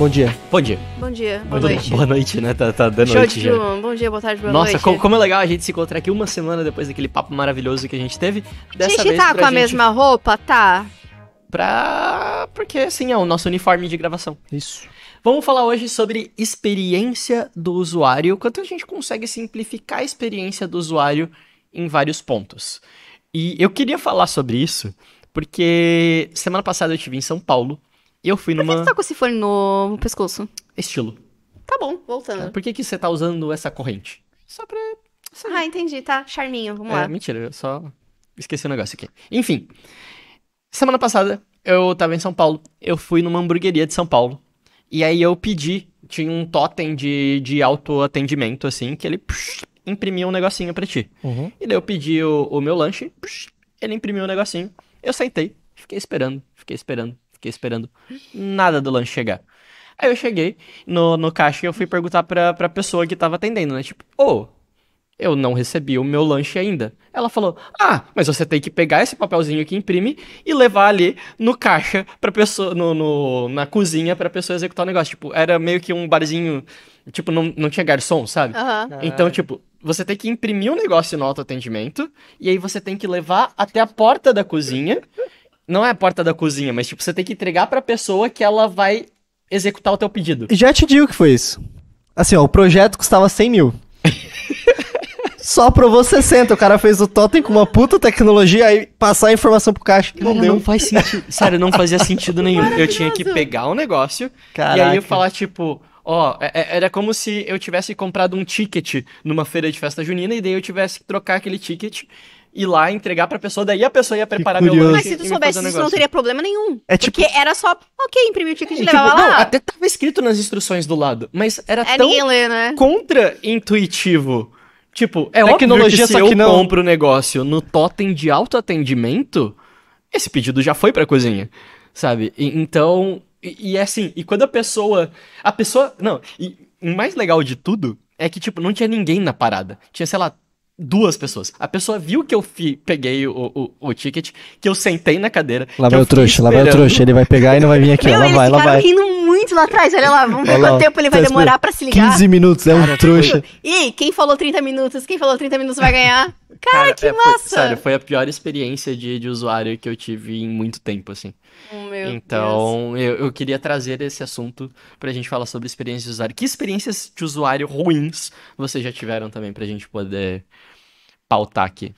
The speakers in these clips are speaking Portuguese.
Bom dia. Bom dia. Bom dia. Boa, boa noite. Boa noite, né? Tá, tá dando noite de já. Bom dia, boa tarde, boa Nossa, noite. Nossa, como é legal a gente se encontrar aqui uma semana depois daquele papo maravilhoso que a gente teve. Dessa a gente tá com a gente... mesma roupa? Tá. Pra... Porque, assim, é o nosso uniforme de gravação. Isso. Vamos falar hoje sobre experiência do usuário, quanto a gente consegue simplificar a experiência do usuário em vários pontos. E eu queria falar sobre isso porque semana passada eu estive em São Paulo eu fui numa. Por que você tá com esse fone no pescoço? Estilo. Tá bom, voltando. É, por que, que você tá usando essa corrente? Só pra. Ah, entendi, tá. Charminho, vamos é, lá. Mentira, eu só esqueci o um negócio aqui. Enfim. Semana passada, eu tava em São Paulo. Eu fui numa hamburgueria de São Paulo. E aí eu pedi. Tinha um totem de, de autoatendimento, assim, que ele psh, imprimia um negocinho pra ti. Uhum. E daí eu pedi o, o meu lanche, psh, ele imprimiu um negocinho. Eu sentei, fiquei esperando, fiquei esperando, Fiquei esperando nada do lanche chegar. Aí eu cheguei no, no caixa e eu fui perguntar pra, pra pessoa que tava atendendo, né? Tipo, ô, oh, eu não recebi o meu lanche ainda. Ela falou: Ah, mas você tem que pegar esse papelzinho que imprime e levar ali no caixa pra pessoa. No, no, na cozinha pra pessoa executar o negócio. Tipo, era meio que um barzinho. Tipo, não, não tinha garçom, sabe? Uhum. Então, tipo, você tem que imprimir um negócio no autoatendimento. E aí você tem que levar até a porta da cozinha. Não é a porta da cozinha, mas tipo, você tem que entregar pra pessoa que ela vai executar o teu pedido. Já te digo que foi isso. Assim, ó, o projeto custava 100 mil. Só aprovou 60. O cara fez o totem com uma puta tecnologia aí passar a informação pro caixa. Cara, não deu. Não faz sentido. Sério, não fazia sentido nenhum. Eu tinha que pegar o um negócio Caraca. e aí eu falar, tipo, ó, é, é, era como se eu tivesse comprado um ticket numa feira de festa junina e daí eu tivesse que trocar aquele ticket ir lá entregar pra pessoa, daí a pessoa ia preparar meu lanche. Mas se tu soubesse isso, não teria problema nenhum. É tipo... Porque era só, ok, imprimir o ticket é, e tipo, levar tipo, lá. Não, até tava escrito nas instruções do lado, mas era é, tão né? contra-intuitivo. Tipo, é tecnologia óbvio que se só que eu não... compro o negócio no totem de autoatendimento, esse pedido já foi pra cozinha, sabe? E, então, e, e é assim, e quando a pessoa... A pessoa... Não, e o mais legal de tudo é que, tipo, não tinha ninguém na parada. Tinha, sei lá, duas pessoas. A pessoa viu que eu fi, peguei o, o, o, ticket, que eu sentei na cadeira. Lá vai o trouxa, lá vai o trouxa. Ele vai pegar e não vai vir aqui. Meu, lá vai, lá vai. rindo ouvintes lá atrás, olha lá, vamos ver olha quanto lá. tempo ele vai tá demorar pra se ligar. 15 minutos, é um Cara, trouxa. E quem falou 30 minutos, quem falou 30 minutos vai ganhar. Cara, Cara que é, massa! Foi, sério, foi a pior experiência de, de usuário que eu tive em muito tempo, assim. Oh, meu então, Deus. Eu, eu queria trazer esse assunto pra gente falar sobre experiências de usuário. Que experiências de usuário ruins vocês já tiveram também pra gente poder pautar aqui?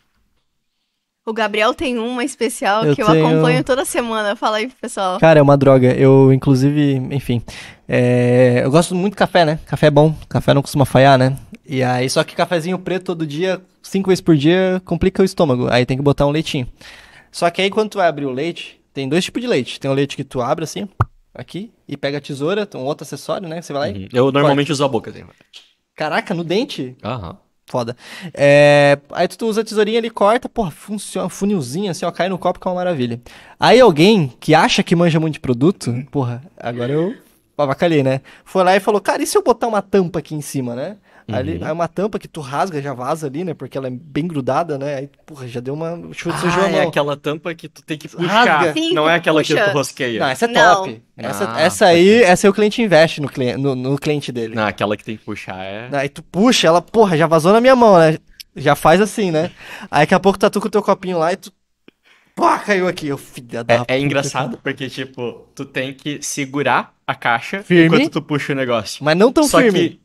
O Gabriel tem uma especial eu que eu acompanho toda semana. Fala aí, pessoal. Cara, é uma droga. Eu, inclusive, enfim. É... Eu gosto muito de café, né? Café é bom. Café não costuma falhar, né? E aí, só que cafezinho preto todo dia, cinco vezes por dia, complica o estômago. Aí tem que botar um leitinho. Só que aí, quando tu vai abrir o leite, tem dois tipos de leite. Tem o leite que tu abre assim, aqui, e pega a tesoura, um outro acessório, né? Você vai lá e. Uhum. Eu normalmente corta. uso a boca, assim. Caraca, no dente? Aham. Uhum foda. É, aí tu usa a tesourinha, ele corta, porra, funciona, funilzinho assim, ó, cai no copo que é uma maravilha. Aí alguém que acha que manja muito de produto, porra, agora eu avacalhei, né? Foi lá e falou, cara, e se eu botar uma tampa aqui em cima, né? Uhum. Ali, é uma tampa que tu rasga, já vaza ali, né? Porque ela é bem grudada, né? Aí, porra, já deu uma ah, é mão. aquela tampa que tu tem que puxar. Sim, não é aquela puxa. que tu rosqueia. Não, essa é não. top. Ah, essa, essa aí, porque... essa aí o cliente investe no, cliente, no, no, cliente dele. Não, aquela que tem que puxar é. Aí tu puxa, ela, porra, já vazou na minha mão, né? Já faz assim, né? Aí daqui a pouco tá tu com o teu copinho lá e tu pô caiu aqui, eu filha da. É, é puta, é engraçado porque, tipo, tu tem que segurar a caixa firme. enquanto tu puxa o negócio. Mas não tão Só firme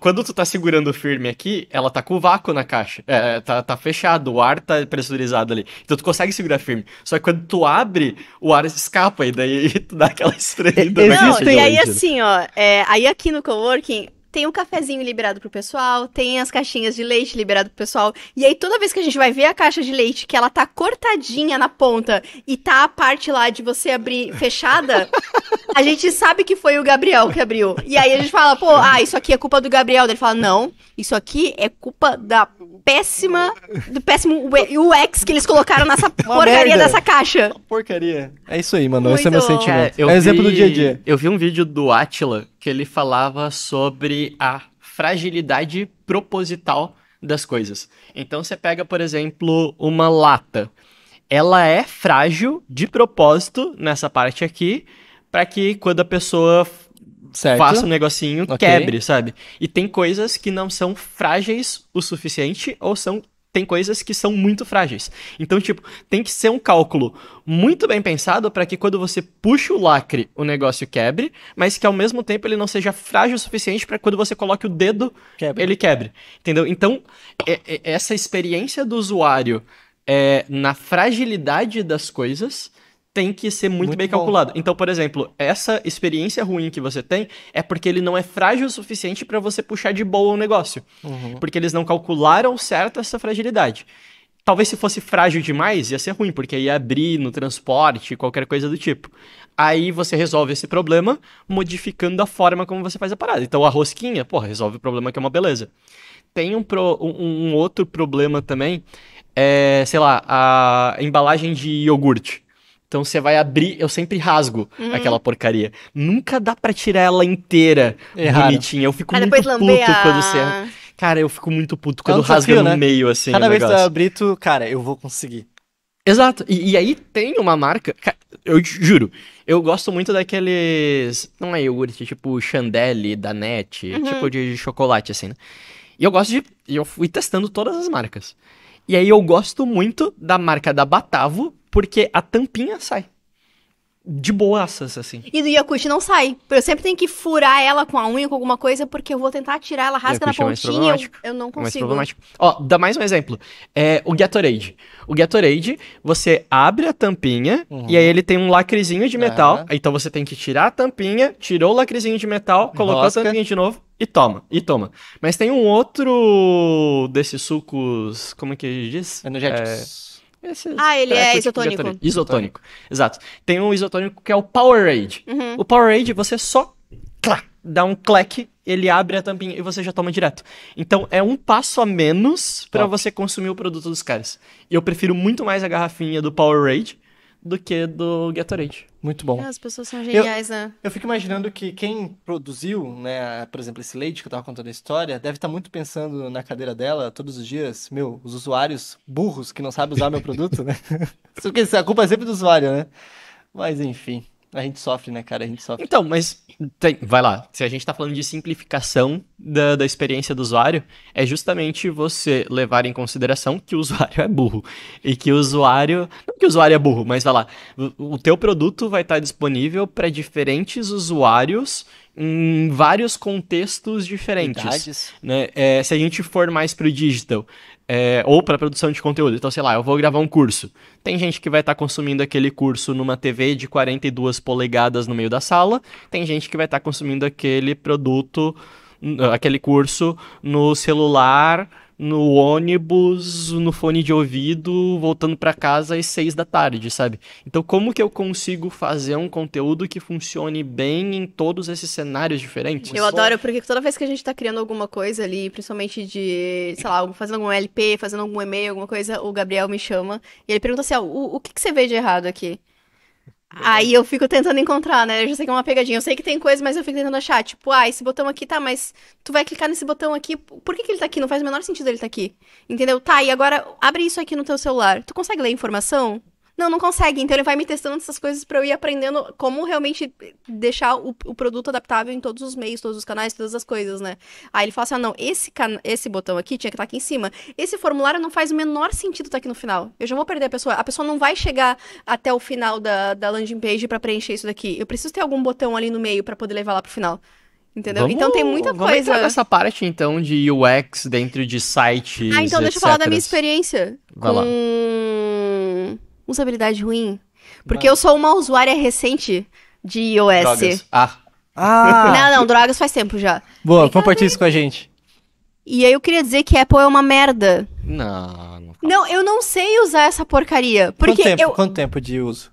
quando tu tá segurando firme aqui, ela tá com vácuo na caixa. É, é, tá, tá fechado, o ar tá pressurizado ali. Então tu consegue segurar firme. Só que quando tu abre, o ar escapa e daí tu dá aquela estranhida. É, não, e aí né? assim, ó, é, aí aqui no coworking, tem o um cafezinho liberado pro pessoal, tem as caixinhas de leite liberado pro pessoal. E aí, toda vez que a gente vai ver a caixa de leite, que ela tá cortadinha na ponta e tá a parte lá de você abrir fechada, a gente sabe que foi o Gabriel que abriu. E aí a gente fala, pô, ah, isso aqui é culpa do Gabriel. ele fala, não, isso aqui é culpa da péssima. do péssimo UX que eles colocaram nessa Uma porcaria merda. dessa caixa. porcaria. É isso aí, mano. Muito Esse é meu sentimento. é, é vi... exemplo do dia a dia. Eu vi um vídeo do Atila que ele falava sobre a fragilidade proposital das coisas. Então você pega, por exemplo, uma lata. Ela é frágil de propósito nessa parte aqui, para que quando a pessoa certo. faça um negocinho, okay. quebre, sabe? E tem coisas que não são frágeis o suficiente ou são tem coisas que são muito frágeis. Então, tipo, tem que ser um cálculo muito bem pensado para que quando você puxa o lacre, o negócio quebre, mas que ao mesmo tempo ele não seja frágil o suficiente para quando você coloque o dedo, quebre. ele quebre. Entendeu? Então, é, é, essa experiência do usuário é, na fragilidade das coisas tem que ser muito, muito bem bom. calculado. Então, por exemplo, essa experiência ruim que você tem é porque ele não é frágil o suficiente para você puxar de boa o negócio. Uhum. Porque eles não calcularam certo essa fragilidade. Talvez se fosse frágil demais, ia ser ruim, porque ia abrir no transporte, qualquer coisa do tipo. Aí você resolve esse problema modificando a forma como você faz a parada. Então a rosquinha, pô, resolve o problema que é uma beleza. Tem um, pro, um, um outro problema também, é, sei lá, a embalagem de iogurte então você vai abrir, eu sempre rasgo uhum. aquela porcaria. Nunca dá para tirar ela inteira é bonitinha. Eu fico ah, muito puto a... quando você. Cara, eu fico muito puto quando é um rasga no né? meio, assim. Cada vez que eu abrir, tu, cara, eu vou conseguir. Exato. E, e, aí tem uma marca. Eu juro, eu gosto muito daqueles. Não é iogurte, é tipo Chandelle, Danette, uhum. tipo de chocolate, assim, né? E eu gosto de. Eu fui testando todas as marcas. E aí eu gosto muito da marca da Batavo, porque a tampinha sai. De boaças, assim. E do Yakut não sai. Eu sempre tenho que furar ela com a unha, com alguma coisa, porque eu vou tentar tirar, ela rasga na é pontinha, é eu, eu, não consigo. É mais problemático. Ó, dá mais um exemplo. É, o Gatorade. O Gatorade, você abre a tampinha, uhum. e aí uhum. ele tem um lacrezinho de metal. Uhum. Então você tem que tirar a tampinha, tirou o lacrezinho de metal, colocou Rosca. a tampinha de novo, e toma, e toma. Mas tem um outro desses sucos, como é que diz? Energéticos. É... É ah, ele é isotônico. isotônico. Isotônico. Exato. Tem um isotônico que é o Powerade. Uhum. O Powerade você só dá um clack, ele abre a tampinha e você já toma direto. Então é um passo a menos para você consumir o produto dos caras. E eu prefiro muito mais a garrafinha do Powerade do que do Gatorade. Muito bom. As pessoas são geniais, eu, né? Eu fico imaginando que quem produziu, né, por exemplo, esse leite que eu tava contando a história, deve estar tá muito pensando na cadeira dela todos os dias, meu, os usuários burros que não sabem usar meu produto, né? Porque a culpa é sempre do usuário, né? Mas enfim. A gente sofre, né, cara? A gente sofre. Então, mas tem, vai lá. Se a gente tá falando de simplificação da, da experiência do usuário, é justamente você levar em consideração que o usuário é burro. E que o usuário. Não que o usuário é burro, mas vai lá. O, o teu produto vai estar disponível para diferentes usuários em vários contextos diferentes. Verdades. Né? É, se a gente for mais pro digital, é, ou para produção de conteúdo. Então, sei lá, eu vou gravar um curso. Tem gente que vai estar tá consumindo aquele curso numa TV de 42 polegadas no meio da sala, tem gente que vai estar tá consumindo aquele produto, aquele curso no celular no ônibus, no fone de ouvido, voltando para casa às seis da tarde, sabe? Então, como que eu consigo fazer um conteúdo que funcione bem em todos esses cenários diferentes? Eu adoro, porque toda vez que a gente tá criando alguma coisa ali, principalmente de, sei lá, fazendo algum LP, fazendo algum e-mail, alguma coisa, o Gabriel me chama e ele pergunta assim: ah, o, o que, que você vê de errado aqui? Aí eu fico tentando encontrar, né? Eu já sei que é uma pegadinha. Eu sei que tem coisa, mas eu fico tentando achar. Tipo, ah, esse botão aqui tá, mas tu vai clicar nesse botão aqui. Por que, que ele tá aqui? Não faz o menor sentido ele tá aqui. Entendeu? Tá, e agora abre isso aqui no teu celular. Tu consegue ler a informação? Não, não consegue. Então ele vai me testando essas coisas para eu ir aprendendo como realmente deixar o, o, produto adaptável em todos os meios, todos os canais, todas as coisas, né? Aí ele fala assim: ah, não, esse, can... esse botão aqui tinha que estar tá aqui em cima. Esse formulário não faz o menor sentido estar tá aqui no final. Eu já vou perder a pessoa. A pessoa não vai chegar até o final da, da landing page para preencher isso daqui. Eu preciso ter algum botão ali no meio para poder levar lá pro final. Entendeu? Vamos, então tem muita vamos coisa. Entrar nessa parte então de UX dentro de sites. Ah, então deixa eu falar da minha experiência. Vai com... lá Usabilidade ruim. Porque eu sou uma usuária recente de iOS. Drogas. Ah. Ah! Não, não, drogas faz tempo já. Boa, compartilha isso com a gente. E aí eu queria dizer que Apple é uma merda. Não, não. Não, eu não sei usar essa porcaria. Porque quanto tempo, eu... quanto tempo de uso?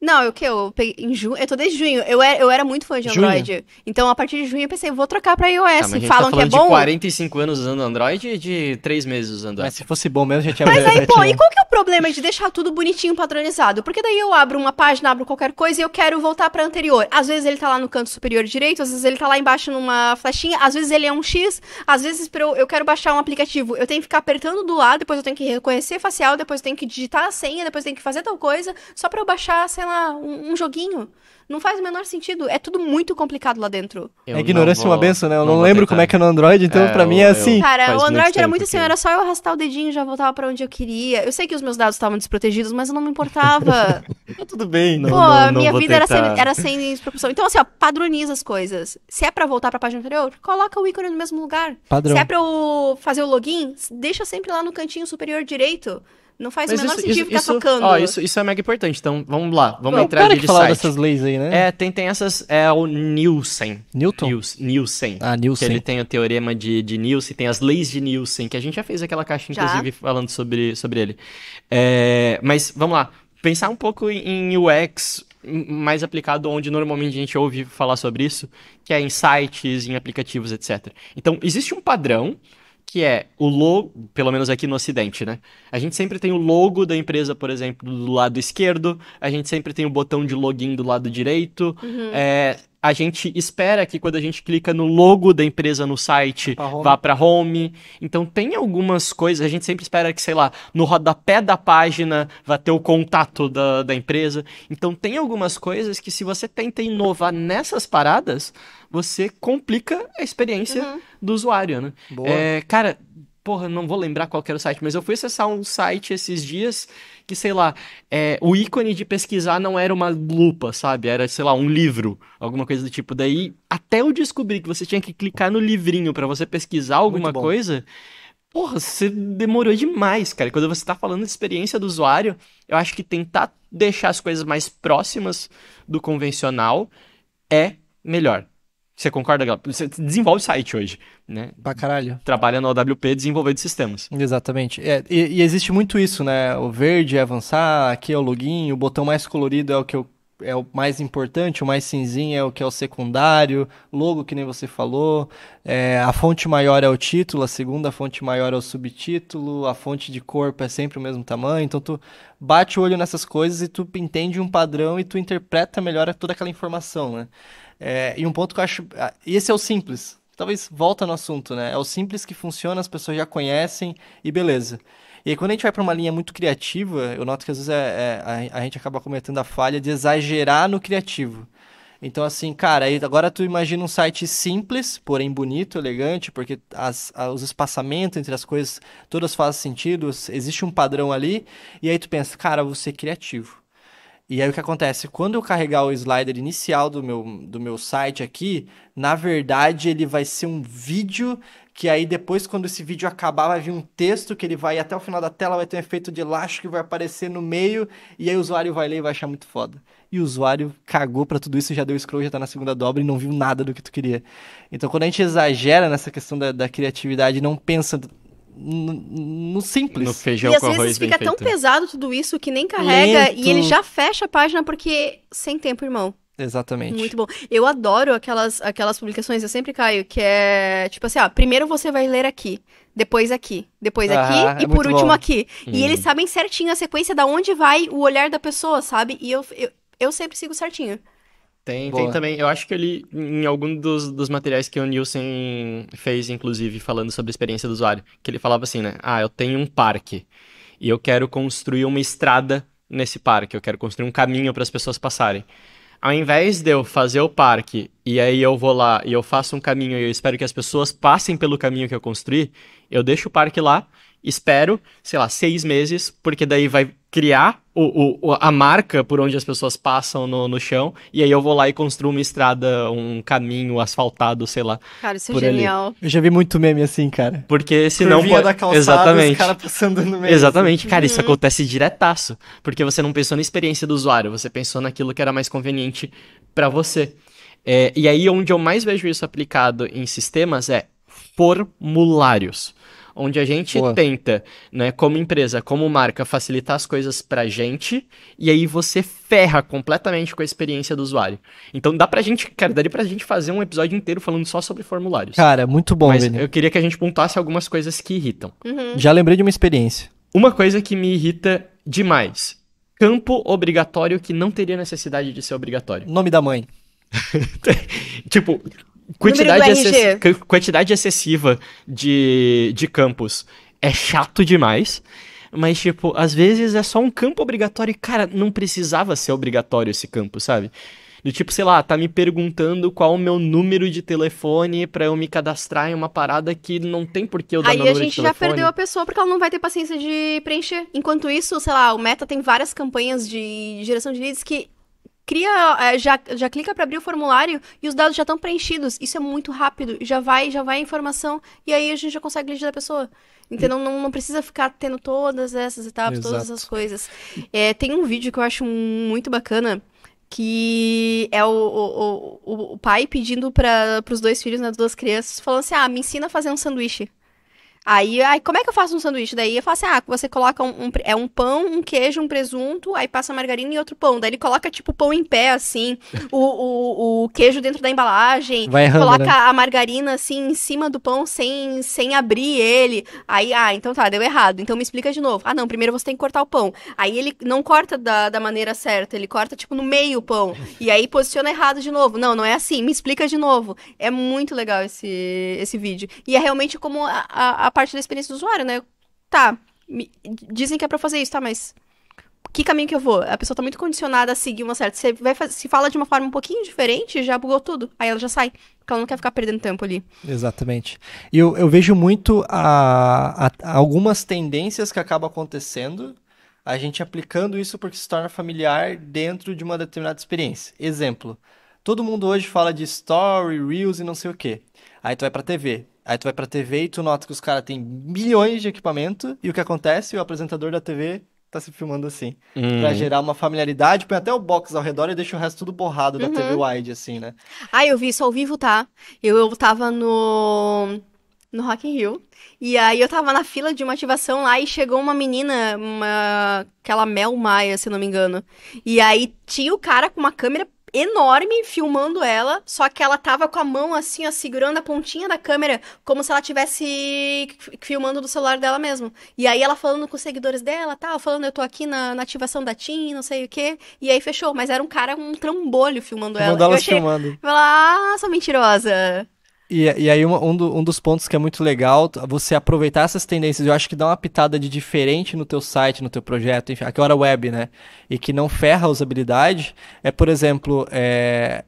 Não, eu que eu peguei em junho, eu tô desde junho. Eu era, é, eu era muito fã de Android. Junho? Então a partir de junho eu pensei, vou trocar para iOS. Tá, tá Falam tá que é bom. de 45 anos usando Android e de 3 meses usando. Mas se fosse bom mesmo já tinha Mas aí, pô, e qual que é o problema de deixar tudo bonitinho padronizado? Porque daí eu abro uma página, abro qualquer coisa e eu quero voltar para anterior. Às vezes ele tá lá no canto superior direito, às vezes ele tá lá embaixo numa flechinha, às vezes ele é um X, às vezes eu, eu quero baixar um aplicativo, eu tenho que ficar apertando do lado, depois eu tenho que reconhecer facial, depois eu tenho que digitar a senha, depois eu tenho que fazer tal coisa, só para eu baixar, sei lá, lá um, um joguinho. Não faz o menor sentido. É tudo muito complicado lá dentro. Eu é ignorância é vou, uma benção, né? Eu não, não lembro como é que é no Android, então é, pra mim é eu, é assim. Cara, faz o Android era muito assim, que... era só eu arrastar o dedinho e já voltava pra onde eu queria. Eu sei que os meus dados estavam desprotegidos, mas eu não me importava. Tá tudo bem. Não, Pô, não, a minha vida era sem, era sem desproporção. Então, assim, ó, padroniza as coisas. Se é pra voltar pra página anterior, coloca o ícone no mesmo lugar. Padrão. Se é pra eu fazer o login, deixa sempre lá no cantinho superior direito. Não faz Mas o menor isso, sentido isso, ficar isso, tocando. Ó, isso, isso é mega importante. Então, vamos lá. Vamos Pô, entrar para de falar site. dessas leis aí, né? É, tem, tem essas... É o Nielsen. Newton? Nielsen. Nielsen. Ah, Nielsen. Que ele tem o teorema de, de Nielsen, tem as leis de Nielsen, que a gente já fez aquela caixa, inclusive, já? falando sobre, sobre ele. É, mas, vamos lá. Pensar um pouco em UX mais aplicado onde normalmente a gente ouve falar sobre isso, que é em sites, em aplicativos, etc. Então, existe um padrão que é o logo, pelo menos aqui no Ocidente, né? A gente sempre tem o logo da empresa, por exemplo, do lado esquerdo, a gente sempre tem o botão de login do lado direito. Uhum. É, a gente espera que quando a gente clica no logo da empresa no site vá para home. Então tem algumas coisas, a gente sempre espera que, sei lá, no rodapé da página vá ter o contato da, da empresa. Então tem algumas coisas que se você tenta inovar nessas paradas, você complica a experiência uhum. do usuário, né? Boa. É, cara, porra, não vou lembrar qual era o site, mas eu fui acessar um site esses dias que, sei lá, é, o ícone de pesquisar não era uma lupa, sabe? Era, sei lá, um livro, alguma coisa do tipo. Daí, até eu descobrir que você tinha que clicar no livrinho para você pesquisar alguma coisa. Porra, você demorou demais, cara. Quando você tá falando de experiência do usuário, eu acho que tentar deixar as coisas mais próximas do convencional é melhor. Você concorda, Você desenvolve site hoje, né? Pra caralho. Trabalha no AWP desenvolvendo sistemas. Exatamente. É, e, e, existe muito isso, né? O verde é avançar, aqui é o login, o botão mais colorido é o que eu, é o mais importante, o mais cinzinho é o que é o secundário, logo que nem você falou, é, a fonte maior é o título, a segunda fonte maior é o subtítulo, a fonte de corpo é sempre o mesmo tamanho, então tu bate o olho nessas coisas e tu entende um padrão e tu interpreta melhor toda aquela informação, né? É, e um ponto que eu acho. Ah, esse é o simples. Talvez volta no assunto, né? É o simples que funciona, as pessoas já conhecem e beleza. E aí, quando a gente vai para uma linha muito criativa, eu noto que às vezes é, é, a, a gente acaba cometendo a falha de exagerar no criativo. Então, assim, cara, agora tu imagina um site simples, porém bonito, elegante, porque as, os espaçamentos entre as coisas todas fazem sentido, existe um padrão ali, e aí tu pensa, cara, vou ser criativo. E aí o que acontece? Quando eu carregar o slider inicial do meu, do meu site aqui, na verdade ele vai ser um vídeo que aí depois quando esse vídeo acabar vai vir um texto que ele vai até o final da tela, vai ter um efeito de laxo que vai aparecer no meio e aí o usuário vai ler e vai achar muito foda. E o usuário cagou para tudo isso, já deu scroll, já tá na segunda dobra e não viu nada do que tu queria. Então quando a gente exagera nessa questão da, da criatividade, não pensa no, no simples. No feijão e às vezes fica tão feito. pesado tudo isso que nem carrega Lento. e ele já fecha a página porque sem tempo, irmão. Exatamente. Muito bom. Eu adoro aquelas, aquelas publicações, eu sempre caio, que é tipo assim, ó primeiro você vai ler aqui, depois aqui, depois ah, aqui é e por último bom. aqui. Hum. E uhum. eles sabem certinho a sequência da onde vai o olhar da pessoa, sabe? E eu, eu, eu sempre sigo certinho. Tem, tem também. Eu acho que ele, em algum dos, dos materiais que o Nielsen fez, inclusive, falando sobre a experiência do usuário, que ele falava assim, né? Ah, eu tenho um parque e eu quero construir uma estrada nesse parque, eu quero construir um caminho para as pessoas passarem. Ao invés de eu fazer o parque e aí eu vou lá e eu faço um caminho e eu espero que as pessoas passem pelo caminho que eu construí, eu deixo o parque lá espero, sei lá, seis meses, porque daí vai criar o, o, a marca por onde as pessoas passam no, no chão, e aí eu vou lá e construo uma estrada, um caminho asfaltado, sei lá. Cara, isso é genial. Ali. Eu já vi muito meme assim, cara. Porque senão. não pode... da calçada, Exatamente. os caras passando no meio. Exatamente, assim. cara, uhum. isso acontece diretaço. Porque você não pensou na experiência do usuário, você pensou naquilo que era mais conveniente para você. É, e aí, onde eu mais vejo isso aplicado em sistemas é formulários onde a gente Boa. tenta, né, como empresa, como marca, facilitar as coisas pra gente, e aí você ferra completamente com a experiência do usuário. Então dá pra gente, cara, daria pra gente fazer um episódio inteiro falando só sobre formulários. Cara, muito bom, Mas eu queria que a gente pontuasse algumas coisas que irritam. Uhum. Já lembrei de uma experiência. Uma coisa que me irrita demais. Campo obrigatório que não teria necessidade de ser obrigatório. Nome da mãe. tipo, quantidade, excess, quantidade excessiva de, de campos é chato demais. Mas, tipo, às vezes é só um campo obrigatório e, cara, não precisava ser obrigatório esse campo, sabe? Do tipo, sei lá, tá me perguntando qual o meu número de telefone para eu me cadastrar em uma parada que não tem por que eu dar Aí meu número de telefone. Aí a gente já perdeu a pessoa porque ela não vai ter paciência de preencher. Enquanto isso, sei lá, o Meta tem várias campanhas de geração de leads que cria, é, já, já clica para abrir o formulário e os dados já estão preenchidos. Isso é muito rápido, já vai, já vai a informação e aí a gente já consegue eleger a pessoa. Então não, não precisa ficar tendo todas essas etapas, Exato. todas essas coisas. É, tem um vídeo que eu acho muito bacana que é o, o, o, o pai pedindo para os dois filhos, né, duas crianças, falando assim: ah, me ensina a fazer um sanduíche. Aí, aí, como é que eu faço um sanduíche? Daí eu faço. assim, ah, você coloca um, um, é um pão, um queijo, um presunto, aí passa margarina e outro pão. Daí ele coloca, tipo, pão em pé, assim, o, o, o queijo dentro da embalagem, Vai errando, coloca né? a margarina, assim, em cima do pão, sem, sem abrir ele. Aí, ah, então tá, deu errado. Então me explica de novo. Ah, não, primeiro você tem que cortar o pão. Aí ele não corta da, da maneira certa, ele corta, tipo, no meio o pão. E aí posiciona errado de novo. Não, não é assim, me explica de novo. É muito legal esse, esse vídeo. E é realmente como a, a, a parte da experiência do usuário, né? Tá, me, dizem que é pra fazer isso, tá, mas que caminho que eu vou? A pessoa tá muito condicionada a seguir uma certa. Você vai se fala de uma forma um pouquinho diferente, já bugou tudo. Aí ela já sai, porque ela não quer ficar perdendo tempo ali. Exatamente. E eu, eu vejo muito a, a algumas tendências que acabam acontecendo, a gente aplicando isso porque se torna familiar dentro de uma determinada experiência. Exemplo. Todo mundo hoje fala de story, reels e não sei o quê. Aí tu vai pra TV Aí tu vai pra TV e tu nota que os caras têm milhões de equipamento e o que acontece? O apresentador da TV tá se filmando assim. Hum. Pra gerar uma familiaridade, põe até o box ao redor e deixa o resto tudo borrado da TV uhum. wide, assim, né? Ah, eu vi isso ao vivo, tá? Eu, eu tava no. No Rock in Rio. E aí eu tava na fila de uma ativação lá e chegou uma menina, uma. aquela Mel Maia, se não me engano. E aí tinha o cara com uma câmera enorme filmando ela, só que ela tava com a mão assim, ó, segurando a pontinha da câmera, como se ela tivesse filmando do celular dela mesmo. E aí ela falando com os seguidores dela, tal, falando eu tô aqui na, na ativação da TIM, não sei o quê. E aí fechou, mas era um cara um trambolho filmando ela. Mandou ela filmando. Falei, ah, sou mentirosa. E, e aí, um, um, do, um, dos pontos que é muito legal, você aproveitar essas tendências, eu acho que dá uma pitada de diferente no teu site, no teu projeto, enfim, aquela é hora web, né? E que não ferra a usabilidade, é, por exemplo, é,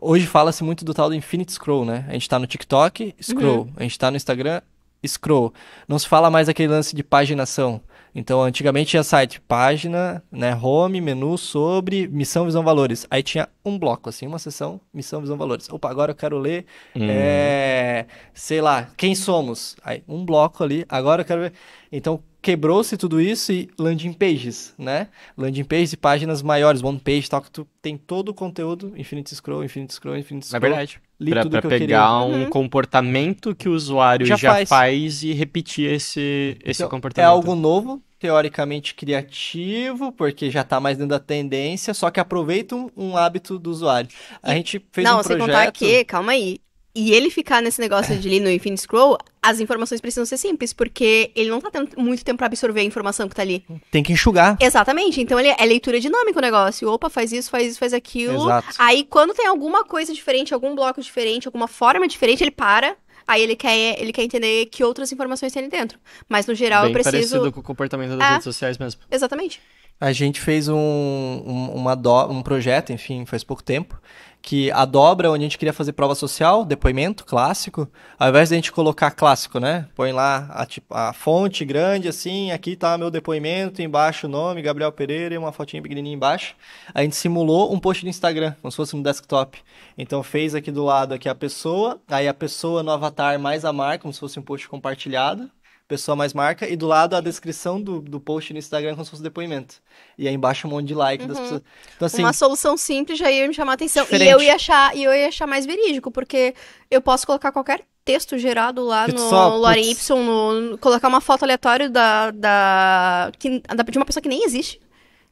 hoje fala-se muito do tal do infinite scroll, né? A gente tá no TikTok, scroll. Uhum. A gente tá no Instagram, scroll. Não se fala mais aquele lance de paginação. Então, antigamente tinha site, página, né, home, menu, sobre, missão, visão, valores. Aí tinha um bloco, assim, uma sessão, missão, visão, valores. Opa, agora eu quero ler, hum. é, sei lá, quem somos? Aí, um bloco ali, agora eu quero ver. Então, quebrou-se tudo isso e landing pages, né? Landing pages e páginas maiores, one page, tal, que tu tem todo o conteúdo, infinite scroll, infinite scroll, infinite é scroll. É verdade. Li pra, pra pegar um uhum. comportamento que o usuário já, já faz. faz. e repetir esse, então, esse então, comportamento. É algo novo, teoricamente criativo, porque já tá mais dentro da tendência, só que aproveita um, um hábito do usuário. A gente fez Não, um projeto... Não, sem contar que, calma aí, e ele ficar nesse negócio de ali no Infinity Scroll, as informações precisam ser simples, porque ele não tá tendo muito tempo para absorver a informação que tá ali. Tem que enxugar. Exatamente. Então ele é, é leitura dinâmica o negócio. Opa, faz isso, faz isso, faz aquilo. Exato. Aí quando tem alguma coisa diferente, algum bloco diferente, alguma forma diferente, ele para. Aí ele quer, ele quer entender que outras informações tem ali dentro. Mas no geral Bem eu preciso. parecido com o comportamento das é, redes sociais mesmo. Exatamente a gente fez um, um, uma do, um projeto, enfim, faz pouco tempo, que a dobra onde a gente queria fazer prova social, depoimento clássico, ao invés de a gente colocar clássico, né? Põe lá a, tipo, a fonte grande assim, aqui tá meu depoimento, embaixo o nome, Gabriel Pereira e uma fotinha pequenininha embaixo. A gente simulou um post do Instagram, como se fosse um desktop. Então fez aqui do lado aqui a pessoa, aí a pessoa no avatar mais a marca, como se fosse um post compartilhado, pessoa mais marca, e do lado a descrição do, do post no Instagram como se fosse depoimento. E aí embaixo um monte de like uhum. das pessoas. Então, assim, Uma solução simples já ia me chamar a atenção. Diferente. E eu ia achar, e eu ia achar mais verídico, porque eu posso colocar qualquer texto gerado lá no só, Lore Y, no, colocar uma foto aleatória da, da, que, da, de uma pessoa que nem existe,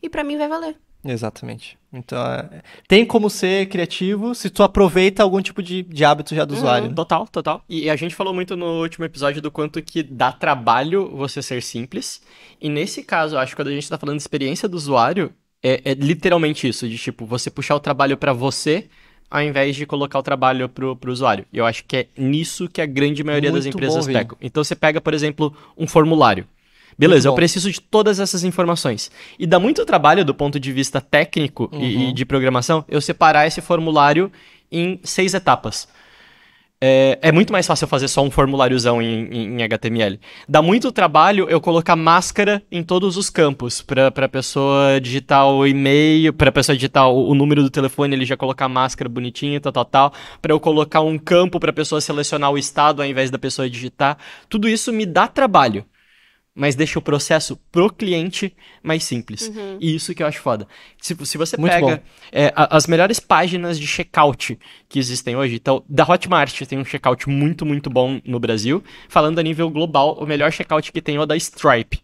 e para mim vai valer. Exatamente. Então, é... tem como ser criativo se tu aproveita algum tipo de, de hábito já do uhum, usuário. Né? Total, total. E a gente falou muito no último episódio do quanto que dá trabalho você ser simples. E nesse caso, acho que quando a gente tá falando de experiência do usuário, é, é literalmente isso, de tipo, você puxar o trabalho para você ao invés de colocar o trabalho pro, pro usuário. E eu acho que é nisso que a grande maioria muito das empresas pega. Então você pega, por exemplo, um formulário. Beleza, eu preciso de todas essas informações. E dá muito trabalho do ponto de vista técnico uhum. e, e, uhum. de programação eu separar esse formulário em seis etapas. É, é muito mais fácil eu fazer só um formuláriozão em, em, em, HTML. Dá muito trabalho eu colocar máscara em todos os campos. Para a pessoa digitar o e-mail, para a pessoa digitar o, o, número do telefone, ele já colocar máscara bonitinho, tal, tal, tal. Para eu colocar um campo para a pessoa selecionar o estado ao invés da pessoa digitar. Tudo isso me dá trabalho mas deixa o processo pro cliente mais simples. Uhum. E isso que eu acho foda. Se, se você Muito pega é, a, as melhores páginas de checkout que existem hoje, então, da Hotmart tem um checkout muito, muito bom no Brasil. Falando a nível global, o melhor checkout que tem é o da Stripe.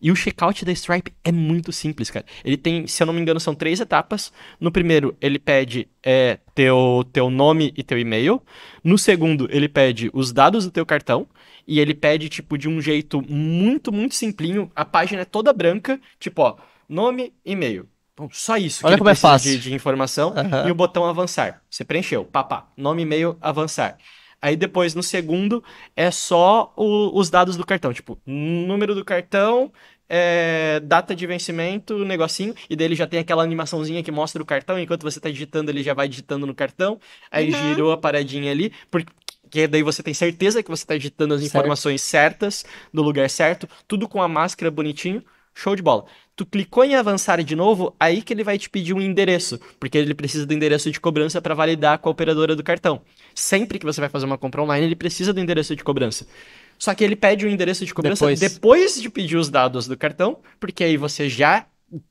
E o checkout da Stripe é muito simples, cara. Ele tem, se eu não me engano, são três etapas. No primeiro, ele pede é, teu, teu nome e teu e-mail. No segundo, ele pede os dados do teu cartão. E ele pede, tipo, de um jeito muito, muito simplinho. A página é toda branca. Tipo, ó, nome, e-mail. Bom, só isso. Olha como é fácil. De, de informação. Uhum. E o botão avançar. Você preencheu. Papá. Nome, e-mail, avançar. Aí depois, no segundo, é só o, os dados do cartão. Tipo, número do cartão, é, data de vencimento, negocinho, e daí ele já tem aquela animaçãozinha que mostra o cartão, enquanto você tá digitando, ele já vai digitando no cartão, aí uhum. girou a paradinha ali, porque daí você tem certeza que você tá digitando as certo. informações certas, no lugar certo, tudo com a máscara bonitinho, show de bola tu clicou em avançar de novo, aí que ele vai te pedir um endereço, porque ele precisa do endereço de cobrança para validar com a operadora do cartão. Sempre que você vai fazer uma compra online, ele precisa do endereço de cobrança. Só que ele pede o um endereço de cobrança depois. depois de pedir os dados do cartão, porque aí você já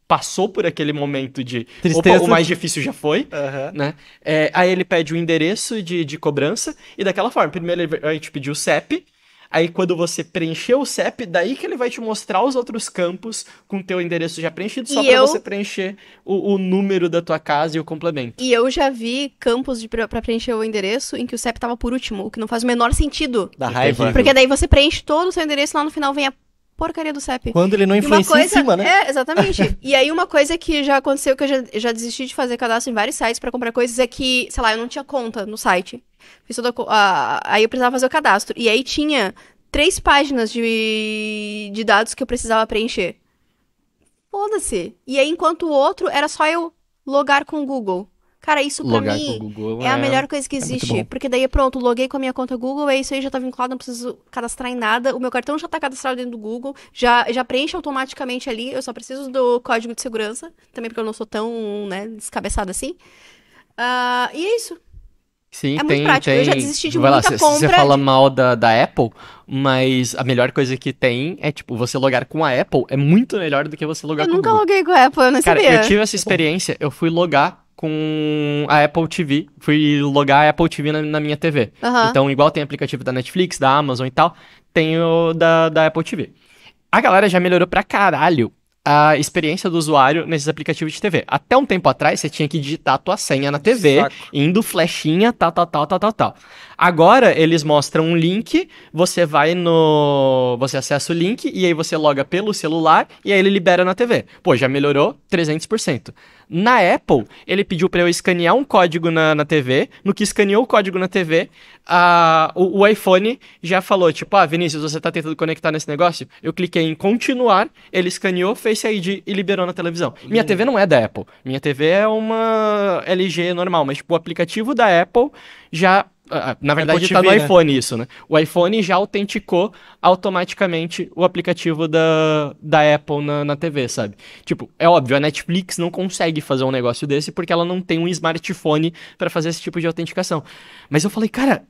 passou por aquele momento de Tristeza. Opa, o mais difícil já foi, uhum. né? É, aí ele pede o endereço de, de cobrança e daquela forma, primeiro ele vai te pedir o CEP, Aí quando você preencher o CEP, daí que ele vai te mostrar os outros campos com teu endereço já preenchido, só para eu... você preencher o, o, número da tua casa e o complemento. E eu já vi campos para preencher o endereço em que o CEP tava por último, o que não faz o menor sentido. Da raiva. Porque daí você preenche todo o seu endereço e lá no final vem a porcaria do CEP. Quando ele não influencia coisa... em cima, né? É, exatamente. e aí uma coisa que já aconteceu, que eu já, já desisti de fazer cadastro em vários sites para comprar coisas, é que, sei lá, eu não tinha conta no site. Fiz toda a, aí eu precisava fazer o cadastro. E aí tinha três páginas de, de dados que eu precisava preencher. Foda-se. E aí, enquanto o outro era só eu logar com o Google. Cara, isso pra logar mim é, é, a é melhor coisa que existe. É porque daí, pronto, loguei com a minha conta Google, é isso aí, já tá vinculado, não preciso cadastrar em nada. O meu cartão já tá cadastrado dentro do Google, já, já preenche automaticamente ali. Eu só preciso do código de segurança, também porque eu não sou tão, né, descabeçada assim. Uh, e é isso. Sim, é tem, muito prático. Tem... Eu já desisti de Vai muita lá, compra. Você fala mal da, da Apple, mas a melhor coisa que tem é, tipo, você logar com a Apple é muito melhor do que você logar eu com a Apple. Eu nunca loguei com a Apple, eu não Cara, sabia. Cara, eu tive essa experiência, eu fui logar com a Apple TV. Fui logar a Apple TV na, na minha TV. Então, igual tem aplicativo da Netflix, da Amazon e tal, tem o da, da Apple TV. A galera já melhorou pra caralho a experiência do usuário nesses aplicativos de TV. Até um tempo atrás, você tinha que digitar a tua senha na TV, Saco. indo flechinha, tal, tal, tal, tal, tal, tal. Agora eles mostram um link, você vai no. Você acessa o link e aí você loga pelo celular e aí ele libera na TV. Pô, já melhorou 300%. Na Apple, ele pediu para eu escanear um código na, na TV. No que escaneou o código na TV, a, o, o, iPhone já falou: tipo, ah, Vinícius, você tá tentando conectar nesse negócio? Eu cliquei em continuar, ele escaneou, fez ID e liberou na televisão. Minha TV não é da Apple. Minha TV é uma LG normal, mas tipo, o aplicativo da Apple já ah, ah, na verdade, está no né? iPhone isso, né? O iPhone já autenticou automaticamente o aplicativo da, da Apple na, na TV, sabe? Tipo, é óbvio, a Netflix não consegue fazer um negócio desse porque ela não tem um smartphone para fazer esse tipo de autenticação. Mas eu falei, cara,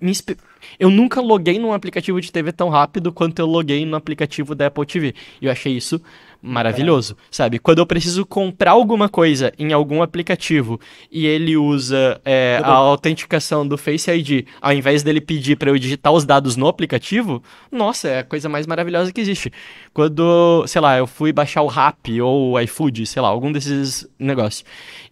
eu nunca loguei num aplicativo de TV tão rápido quanto eu loguei no aplicativo da Apple TV. E eu achei isso maravilhoso, sabe? Quando eu preciso comprar alguma coisa em algum aplicativo e ele usa é, tá a autenticação do Face ID, ao invés dele pedir para eu digitar os dados no aplicativo, nossa, é a coisa mais maravilhosa que existe. Quando, sei lá, eu fui baixar o Rap ou o iFood, sei lá, algum desses negócios.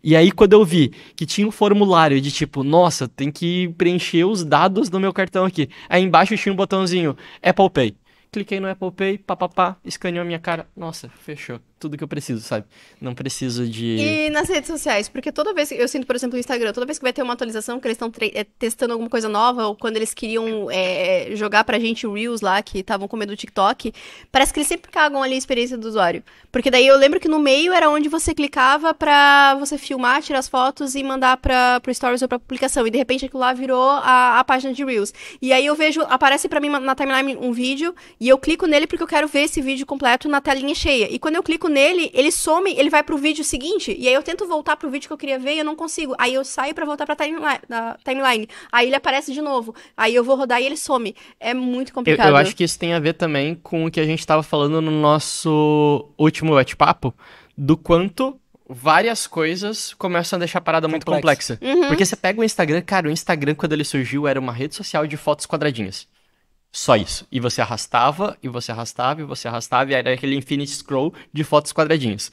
E aí quando eu vi que tinha um formulário de tipo, nossa, tem que preencher os dados do meu cartão aqui. Aí embaixo tinha um botãozinho Apple Pay cliquei no Apple Pay, papapá, escaneou a minha cara. Nossa, fechou tudo que eu preciso, sabe? Não preciso de. E nas redes sociais, porque toda vez que. Eu sinto, por exemplo, no Instagram, toda vez que vai ter uma atualização que eles estão tre... Eh, testando alguma coisa nova, ou quando eles queriam é, jogar pra gente Reels lá, que estavam com medo do TikTok, parece que eles sempre cagam ali a experiência do usuário. Porque daí eu lembro que no meio era onde você clicava pra você filmar, tirar as fotos e mandar pra, pro Stories ou pra publicação. E de repente aquilo lá virou a, a página de Reels. E aí eu vejo, aparece pra mim na timeline um vídeo, e eu clico nele porque eu quero ver esse vídeo completo na telinha cheia. E quando eu clico nele, ele some, ele vai pro vídeo seguinte, e aí eu tento voltar pro vídeo que eu queria ver e eu não consigo. Aí eu saio para voltar pra timeline, timeline. Aí ele aparece de novo. Aí eu vou rodar e ele some. É muito complicado. Eu, eu acho que isso tem a ver também com o que a gente tava falando no nosso último bate-papo, do quanto várias coisas começam a deixar a parada muito complexa. Uhum. Porque você pega o Instagram, cara, o Instagram quando ele surgiu era uma rede social de fotos quadradinhas. Só isso. E você arrastava, e você arrastava, e você arrastava, e era aquele infinite scroll de fotos quadradinhos.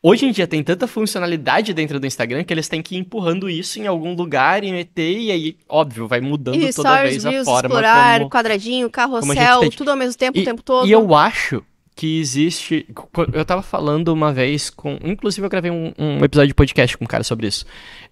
Hoje em dia tem tanta funcionalidade dentro do Instagram que eles têm que ir empurrando isso em algum lugar e meter, e aí, óbvio, vai mudando e toda stories, vez a views, forma. Explorar, como, quadradinho, carrossel, tem... tudo ao mesmo tempo, e, o tempo todo. E eu acho que existe. Eu tava falando uma vez com. Inclusive, eu gravei um, um episódio de podcast com um cara sobre isso.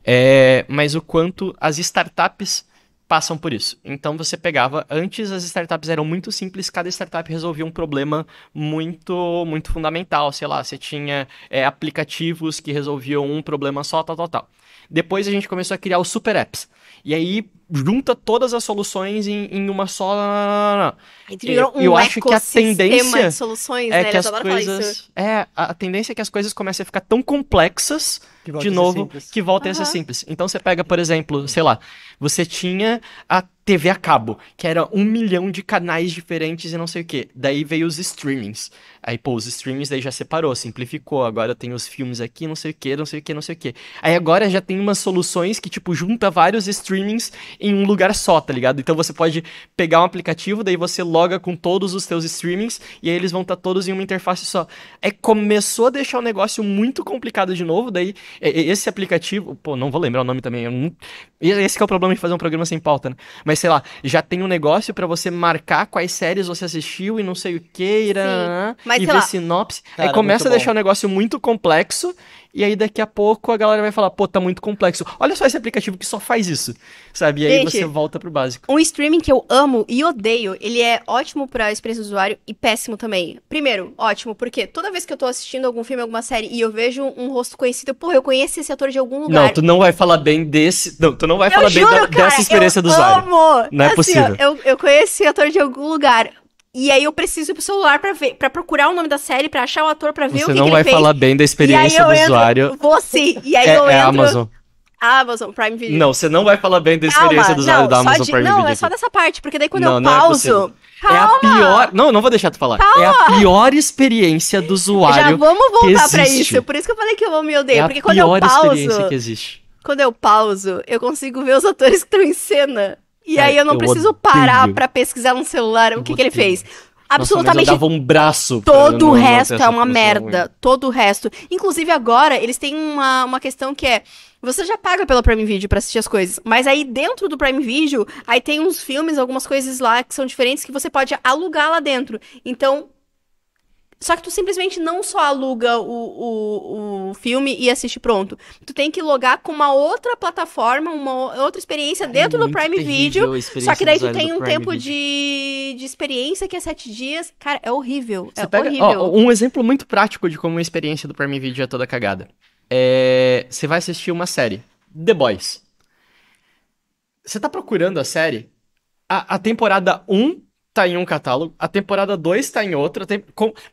É... Mas o quanto as startups passam por isso. Então você pegava, antes as startups eram muito simples, cada startup resolvia um problema muito muito fundamental, sei lá, você tinha é, aplicativos que resolviam um problema só, tal, tal, tal. Depois a gente começou a criar os super apps. E aí junta todas as soluções em, em uma só. E é, eu, um eu acho que a tendência de soluções, é né? que as coisas é a tendência é que as coisas comecem a ficar tão complexas de novo que voltem a ser simples. Então você pega, por exemplo, sei lá, você tinha a TV a cabo, que era um milhão de canais diferentes e não sei o que. Daí veio os streamings. Aí, pô, os streamings daí já separou, simplificou. Agora tem os filmes aqui, não sei o que, não sei o que, não sei o que. Aí agora já tem umas soluções que, tipo, junta vários streamings em um lugar só, tá ligado? Então você pode pegar um aplicativo, daí você loga com todos os seus streamings e aí eles vão estar tá todos em uma interface só. É começou a deixar o negócio muito complicado de novo, daí esse aplicativo, pô, não vou lembrar o nome também, não... esse é o problema de fazer um programa sem pauta, né? Mas sei lá, já tem um negócio para você marcar quais séries você assistiu e não sei o que, Sim, e ver lá. sinopse. Cara, aí é começa a deixar o negócio muito complexo e aí daqui a pouco a galera vai falar, pô, tá muito complexo. Olha só esse aplicativo que só faz isso, sabe? E aí Gente, você volta pro básico. Um streaming que eu amo e odeio, ele é ótimo pra experiência do usuário e péssimo também. Primeiro, ótimo, porque toda vez que eu tô assistindo algum filme, alguma série e eu vejo um rosto conhecido, pô, eu conheço esse ator de algum lugar. Não, tu não vai falar bem desse. Não, tu não vai eu falar juro, bem da, cara, dessa experiência do usuário. Amo. Não é assim, possível. Ó, eu, eu conheço esse ator de algum lugar. E aí eu preciso ir pro celular pra ver, para procurar o nome da série, pra achar o ator, pra ver Você o que, que ele fez. Você não vai falar bem da experiência do entro, usuário. Você. E aí é, eu é entro. É Amazon. Amazon Prime Video. Não, você não vai falar bem da experiência calma, do usuário não, da Amazon de, Prime não, é Video. Não, é só dessa parte, porque daí quando não, eu pauso. Não é, é, a pior. Não, não vou deixar tu falar. Calma. É a pior experiência do usuário. Já vamos voltar para isso. Por isso que eu falei que eu me odeio. É porque quando eu pauso. É a pior experiência que existe. Quando eu pauso, eu consigo ver os atores que estão em cena. E aí eu não eu preciso odeio. parar para pesquisar no celular eu o que, que ele fez. Absolutamente. Nossa, um braço. Todo o resto é uma merda. Ruim. Todo o resto. Inclusive agora, eles têm uma, uma questão que é. Você já paga pelo Prime Video para assistir as coisas, mas aí dentro do Prime Video, aí tem uns filmes, algumas coisas lá que são diferentes que você pode alugar lá dentro. Então, só que tu simplesmente não só aluga o, o, o filme e assiste pronto. Tu tem que logar com uma outra plataforma, uma outra experiência é dentro do Prime Video. Só que daí tu tem um tempo de, de experiência que é sete dias. Cara, é horrível. É você é pega, horrível. Ó, um exemplo muito prático de como a experiência do Prime Video é toda cagada. É, você vai assistir uma série. The Boys. Você tá procurando a série? A, a temporada 1 tá em um catálogo, a temporada 2 tá em outra, tem...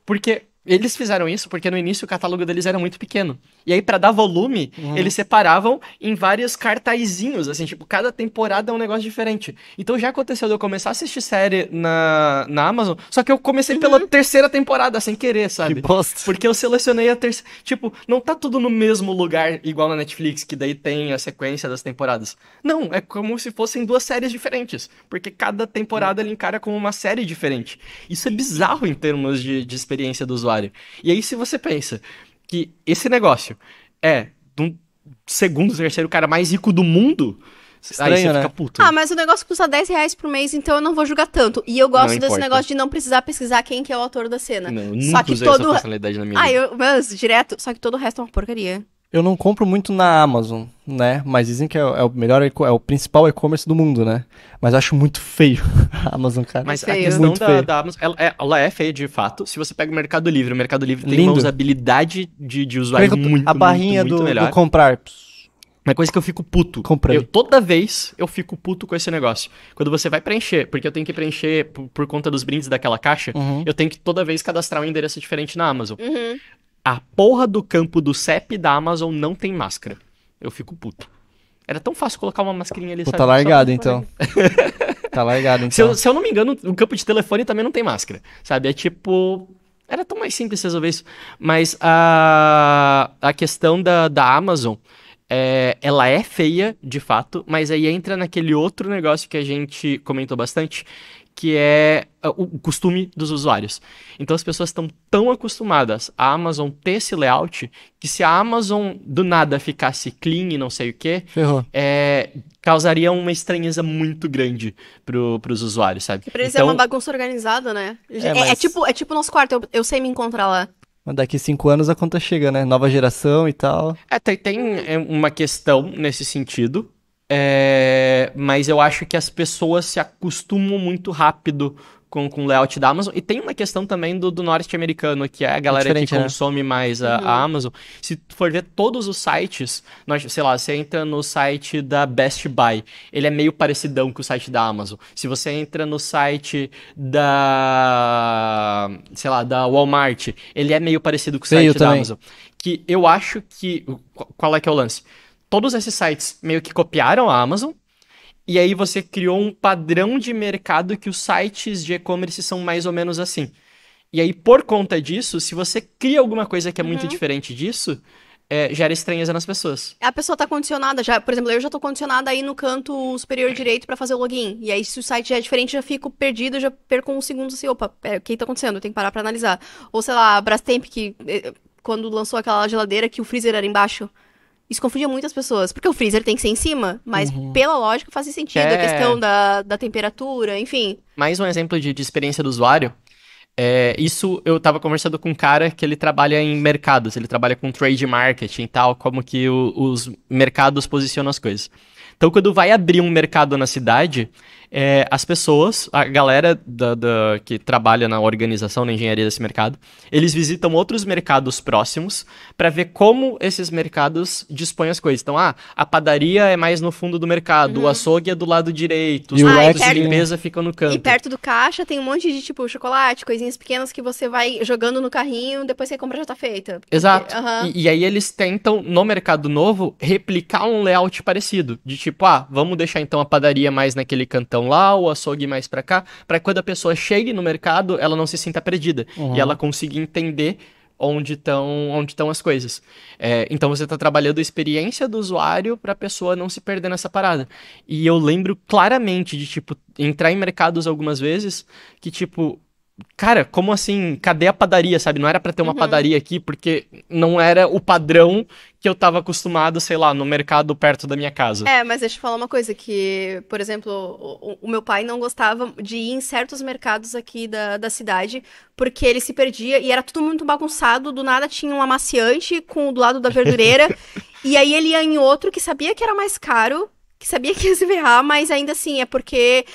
porque eles fizeram isso porque no início o catálogo deles era muito pequeno. E aí, para dar volume, uhum. eles separavam em vários cartazinhos, assim, tipo, cada temporada é um negócio diferente. Então já aconteceu de eu começar a assistir série na, na Amazon, só que eu comecei uhum. pela terceira temporada, sem querer, sabe? Que bosta. Porque eu selecionei a terceira. Tipo, não tá tudo no mesmo lugar, igual na Netflix, que daí tem a sequência das temporadas. Não, é como se fossem duas séries diferentes. Porque cada temporada uhum. ele encara como uma série diferente. Isso é bizarro em termos de, de experiência do usuário salário. E aí, se você pensa que esse negócio é um segundo, terceiro cara mais rico do mundo. Estranho, aí você né? fica puto. Ah, mas o negócio custa 10 reais por mês, então eu não vou julgar tanto. E eu gosto desse negócio de não precisar pesquisar quem que é o autor da cena. Não, eu nunca Só que usei todo... essa personalidade na minha ah, vida. Ah, eu... Mas, direto. Só que todo o resto é uma porcaria. Eu não compro muito na Amazon, né? Mas dizem que é, é o melhor, é o principal e-commerce do mundo, né? Mas acho muito feio a Amazon, cara. Mas feio. a questão da, da, Amazon, ela é, ela é, feia de fato. Se você pega o Mercado Livre, o Mercado Livre Lindo. tem uma usabilidade de, de usuário muito muito, A barrinha muito, muito do, melhor. do comprar. Uma coisa que eu fico puto. Comprei. Eu, toda vez eu fico puto com esse negócio. Quando você vai preencher, porque eu tenho que preencher por, por conta dos brindes daquela caixa, uhum. eu tenho que toda vez cadastrar um endereço diferente na Amazon. Uhum a porra do campo do CEP da Amazon não tem máscara. Eu fico puto. Era tão fácil colocar uma mascarinha ali. Pô, então. tá largado, então. tá largado, então. Se eu, então. se eu não me engano, o campo de telefone também não tem máscara, sabe? É tipo... Era tão mais simples resolver isso. Mas a, a questão da, da Amazon, é, ela é feia, de fato, mas aí entra naquele outro negócio que a gente comentou bastante, que é ah, o costume dos usuários. Então as pessoas estão tão acostumadas a Amazon ter esse layout que se a Amazon do nada ficasse clean e não sei o que, é, causaria uma estranheza muito grande para os usuários, sabe? Pra eles é então... é uma bagunça organizada, né? É, é, é mas... é tipo é tipo nosso quarto, eu, eu sei me encontrar lá. Mas Daqui cinco anos a conta chega, né? Nova geração e tal. É, tem, tem uma questão nesse sentido, é, mas eu acho que as pessoas se acostumam muito rápido com, com o layout da Amazon. E tem uma questão também do, do norte-americano, que é a galera é que né? consome né? mais a, uhum. a, Amazon. Se for ver todos os sites, nós, sei lá, você entra no site da Best Buy, ele é meio parecidão com o site da Amazon. Se você entra no site da, sei lá, da Walmart, ele é meio parecido com o site da também. Amazon. Que eu acho que. Qual é que é o lance? todos esses sites meio que copiaram a Amazon. E aí você criou um padrão de mercado que os sites de e-commerce são mais ou menos assim. E aí, por conta disso, se você cria alguma coisa que é uhum. muito diferente disso, é, gera estranheza nas pessoas. A pessoa tá condicionada já, por exemplo, eu já tô condicionada aí no canto superior direito para fazer o login. E aí, se o site já é diferente, já fico perdido, já perco uns segundos assim, opa, é, o que tá acontecendo? Eu tenho que parar pra analisar. Ou sei lá, a Brastemp, que eh, quando lançou aquela geladeira que o freezer era embaixo. Isso confundia muitas pessoas, porque o freezer tem que ser em cima, mas uhum. pela lógica faz sentido é... a questão da, da temperatura, enfim. Mais um exemplo de, de experiência do usuário. É, isso eu tava conversando com um cara que ele trabalha em mercados, ele trabalha com trade marketing e tal, como que o, os mercados posicionam as coisas. Então, quando vai abrir um mercado na cidade, é, as pessoas, a galera da, da, que trabalha na organização, na engenharia desse mercado, eles visitam outros mercados próximos para ver como esses mercados dispõem as coisas. Então, ah, a padaria é mais no fundo do mercado, uhum. o açougue é do lado direito, os produtos de é limpeza ficam no canto. E perto do caixa tem um monte de, tipo, chocolate, coisinhas pequenas que você vai jogando no carrinho, depois que a compra já tá feita. Exato. Uhum. E, e aí eles tentam, no mercado novo, replicar um layout parecido. De tipo, ah, vamos deixar então a padaria mais naquele cantão lá, o açougue mais para cá, para quando a pessoa chegue no mercado, ela não se sinta perdida uhum. e ela consiga entender onde estão onde estão as coisas. É, então você está trabalhando a experiência do usuário para a pessoa não se perder nessa parada. E eu lembro claramente de tipo entrar em mercados algumas vezes que tipo cara, como assim? Cadê a padaria, sabe? Não era para ter uma uhum. padaria aqui, porque não era o padrão que eu tava acostumado, sei lá, no mercado perto da minha casa. É, mas deixa eu falar uma coisa que, por exemplo, o, o meu pai não gostava de ir em certos mercados aqui da, da cidade, porque ele se perdia e era tudo muito bagunçado, do nada tinha um amaciante com do lado da verdureira, e aí ele ia em outro que sabia que era mais caro, que sabia que ia se ferrar, mas ainda assim, é porque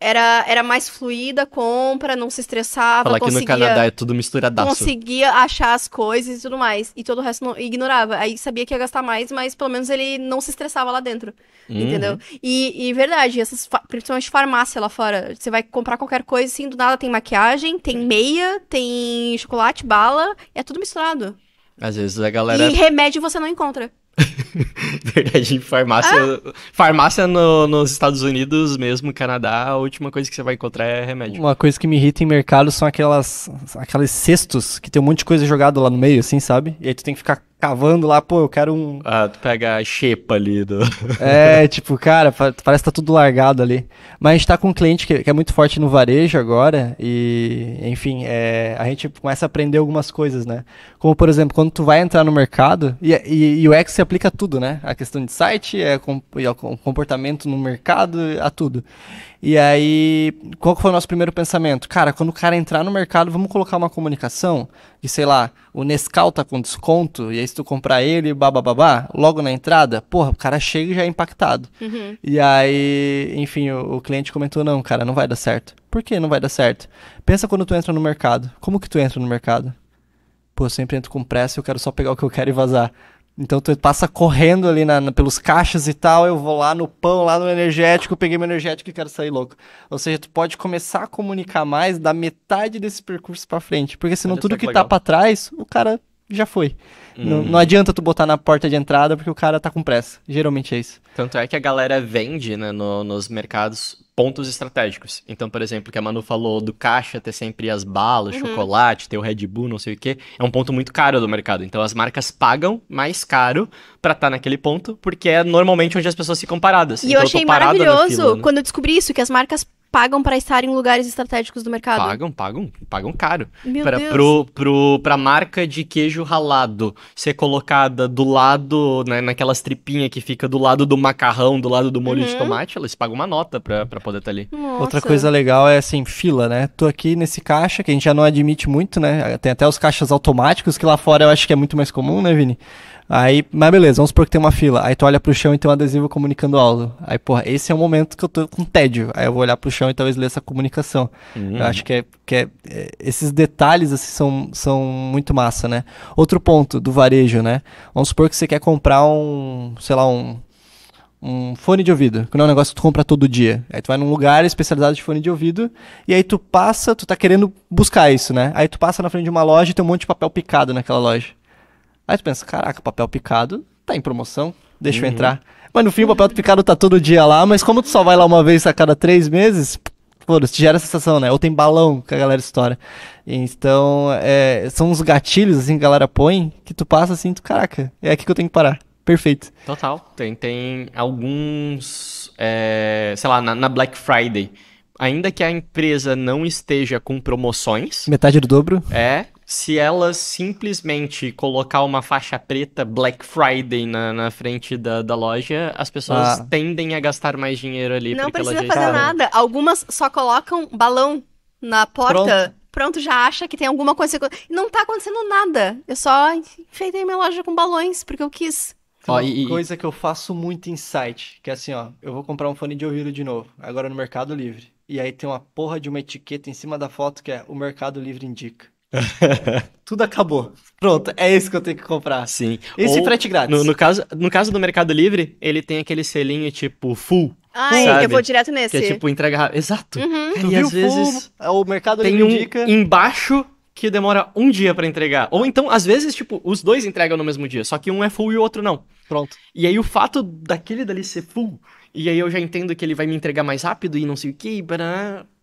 era, era mais fluida a compra, não se estressava. Falar que no Canadá é tudo misturadaço. Conseguia achar as coisas e tudo mais. E todo o resto não, ignorava. Aí sabia que ia gastar mais, mas pelo menos ele não se estressava lá dentro. Uhum. Entendeu? E, e verdade, essas, principalmente farmácia lá fora. Você vai comprar qualquer coisa assim, do nada tem maquiagem, tem é. meia, tem chocolate, bala. É tudo misturado. Às vezes a galera. E remédio você não encontra. Verdade, farmácia. Ah? Farmácia no, nos Estados Unidos, mesmo Canadá, a última coisa que você vai encontrar é remédio. Uma coisa que me irrita em mercado são aquelas, aqueles cestos que tem um monte de coisa jogada lá no meio, assim, sabe? E aí tu tem que ficar cavando lá, pô, eu quero um. Ah, tu pega a xepa ali do. é, tipo, cara, parece que tá tudo largado ali. Mas a gente tá com um cliente que, que é muito forte no varejo agora, e, enfim, é, a gente começa a aprender algumas coisas, né? Como, por exemplo, quando tu vai entrar no mercado, e, e, e o X se aplica a tudo, né? A questão de site, é, o é comportamento no mercado, a tudo. E aí, qual foi o nosso primeiro pensamento? Cara, quando o cara entrar no mercado, vamos colocar uma comunicação de, sei lá, o Nescau tá com desconto, e aí se tu comprar ele, babá logo na entrada, porra, o cara chega e já é impactado. Uhum. E aí, enfim, o, o cliente comentou, não, cara, não vai dar certo. Por que não vai dar certo? Pensa quando tu entra no mercado. Como que tu entra no mercado? Pô, eu sempre entro com pressa, eu quero só pegar o que eu quero e vazar. Então tu passa correndo ali na, na, pelos caixas e tal, eu vou lá no pão, lá no energético, peguei meu energético e quero sair louco. Ou seja, tu pode começar a comunicar mais da metade desse percurso para frente, porque senão tudo que, é que tá para trás, o cara já foi. Hum. Não, não, adianta tu botar na porta de entrada porque o cara tá com pressa. Geralmente é isso. Tanto é que a galera vende, né, no, nos mercados pontos estratégicos. Então, por exemplo, que a Manu falou do caixa ter sempre as balas, uhum. chocolate, ter o Red Bull, não sei o quê, é um ponto muito caro do mercado. Então, as marcas pagam mais caro para estar tá naquele ponto, porque é normalmente onde as pessoas ficam paradas. E então, eu achei eu maravilhoso fila, né? quando eu descobri isso, que as marcas pagam para estar em lugares estratégicos do mercado. Pagam, pagam, pagam caro. Meu pra, Deus. Pro, pro, pra marca de queijo ralado ser colocada do lado, né, naquelas tripinhas que fica do lado do macarrão, do lado do molho uhum. de tomate, elas pagam uma nota pra, pra poder poder estar tá ali. Nossa. Outra coisa legal é assim, fila, né? Tô aqui nesse caixa, que a gente já não admite muito, né? Tem até os caixas automáticos, que lá fora eu acho que é muito mais comum, né, Vini? Aí, mas beleza, vamos supor que tem uma fila. Aí tu olha pro chão e tem um adesivo comunicando algo. Aí, porra, esse é o momento que eu tô com tédio. Aí eu vou olhar pro chão e talvez ler essa comunicação. Uhum. Eu acho que, é, que é, é, esses detalhes assim, são, são muito massa, né? Outro ponto do varejo, né? Vamos supor que você quer comprar um, sei lá, um, um fone de ouvido, que não é um negócio que tu compra todo dia. Aí tu vai num lugar especializado de fone de ouvido, e aí tu passa, tu tá querendo buscar isso, né? Aí tu passa na frente de uma loja e tem um monte de papel picado naquela loja. Aí tu pensa, caraca, papel picado tá em promoção, deixa uhum. eu entrar. Mas no fim o papel picado tá todo dia lá, mas como tu só vai lá uma vez a cada três meses, foda-se, gera a sensação, né? Ou tem balão que a galera estoura. Então, é, são uns gatilhos, assim, que a galera põe, que tu passa assim, tu, caraca, é aqui que eu tenho que parar. Perfeito. Total. Tem, tem alguns. É, sei lá, na, na Black Friday. Ainda que a empresa não esteja com promoções. Metade do dobro? É, se ela simplesmente colocar uma faixa preta Black Friday na, na frente da, da loja, as pessoas ah. tendem a gastar mais dinheiro ali. Não precisa fazer está... nada. Algumas só colocam balão na porta. Pronto. Pronto. já acha que tem alguma coisa. Não tá acontecendo nada. Eu só enfeitei minha loja com balões, porque eu quis. Tem uma e... coisa que eu faço muito em site, que é assim, ó, eu vou comprar um fone de ouvido de novo, agora no Mercado Livre. E aí tem uma porra de uma etiqueta em cima da foto que é o Mercado Livre indica. Tudo acabou. Pronto, é isso que eu tenho que comprar. Sim. Esse Ou, frete grátis. No, no, caso, no caso do Mercado Livre, ele tem aquele selinho tipo full. Ah, é, sabe? eu vou direto nesse. Que é tipo entregar. Exato. Uhum. e às vezes. Full, é, o Mercado Livre um indica. Embaixo que demora um dia para entregar. Ou então, às vezes, tipo, os dois entregam no mesmo dia, só que um é full e o outro não. Pronto. E aí o fato daquele dali ser full, e aí eu já entendo que ele vai me entregar mais rápido e não sei o que, e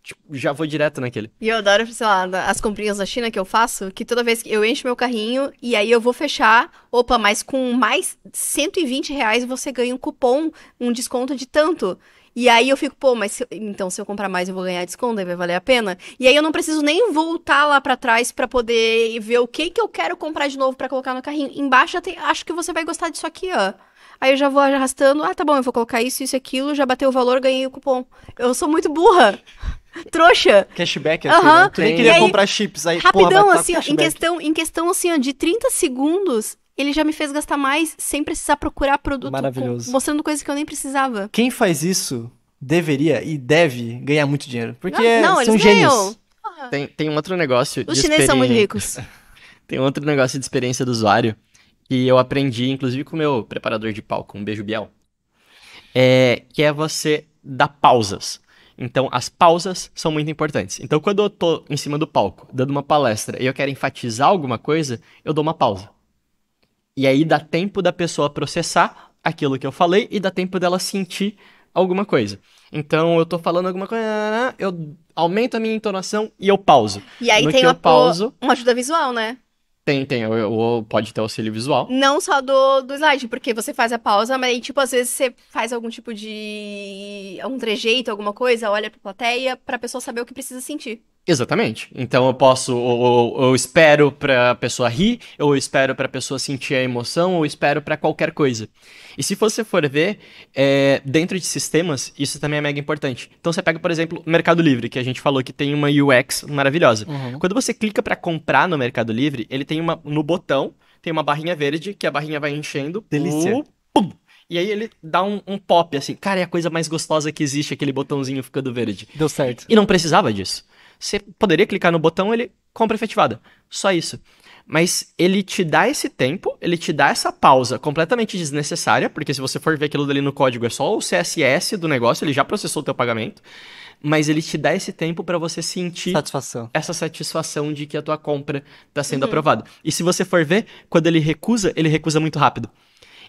tipo, já vou direto naquele. E eu adoro, sei lá, as comprinhas da China que eu faço, que toda vez que eu encho meu carrinho e aí eu vou fechar, opa, mas com mais 120 reais você ganha um cupom, um desconto de tanto. E aí eu fico, pô, mas se então se eu comprar mais eu vou ganhar desconto, aí vai valer a pena? E aí eu não preciso nem voltar lá para trás para poder ver o que que eu quero comprar de novo para colocar no carrinho. Embaixo tem, acho que você vai gostar disso aqui, ó. Aí eu já vou arrastando, ah, tá bom, eu vou colocar isso, isso, aquilo, já bateu o valor, ganhei o cupom. Eu sou muito burra. Trouxa. Cashback, assim, uhum. né? Tu nem queria aí, comprar chips, aí, Rapidão, porra, assim, em questão, em questão, assim, ó, de 30 segundos, ele já me fez gastar mais sem precisar procurar produto. Maravilhoso. Com, mostrando coisas que eu nem precisava. Quem faz isso deveria e deve ganhar muito dinheiro. Porque não, não, são gênios. Ganham. Ah. Tem, tem um outro negócio. Os chineses são muito ricos. tem um outro negócio de experiência do usuário que eu aprendi, inclusive, com o meu preparador de palco, um beijo Biel. É, que é você dar pausas. Então, as pausas são muito importantes. Então, quando eu tô em cima do palco, dando uma palestra, e eu quero enfatizar alguma coisa, eu dou uma pausa. E aí dá tempo da pessoa processar aquilo que eu falei e dá tempo dela sentir alguma coisa. Então eu tô falando alguma coisa, eu aumento a minha entonação e eu pauso. E aí no tem eu pauso, uma ajuda visual, né? Tem, tem. Eu, eu, pode ter auxílio visual. Não só do, do slide, porque você faz a pausa, mas aí, tipo, às vezes você faz algum tipo de. um trejeito, alguma coisa, olha pra plateia, pra pessoa saber o que precisa sentir. Exatamente. Então eu posso, ou, ou, ou espero pra pessoa rir, ou espero pra pessoa sentir a emoção, ou espero para qualquer coisa. E se você for ver, é, dentro de sistemas, isso também é mega importante. Então você pega, por exemplo, Mercado Livre, que a gente falou que tem uma UX maravilhosa. Uhum. Quando você clica para comprar no Mercado Livre, ele tem uma, no botão, tem uma barrinha verde, que a barrinha vai enchendo. Delícia. Uh, pum, e aí ele dá um, um, pop, assim. Cara, é a coisa mais gostosa que existe, aquele botãozinho ficando verde. Deu certo. E não precisava disso você poderia clicar no botão, ele compra efetivada. Só isso. Mas ele te dá esse tempo, ele te dá essa pausa completamente desnecessária, porque se você for ver aquilo dali no código, é só o CSS do negócio, ele já processou o teu pagamento mas ele te dá esse tempo para você sentir satisfação. essa satisfação de que a tua compra está sendo uhum. aprovada. E se você for ver, quando ele recusa, ele recusa muito rápido.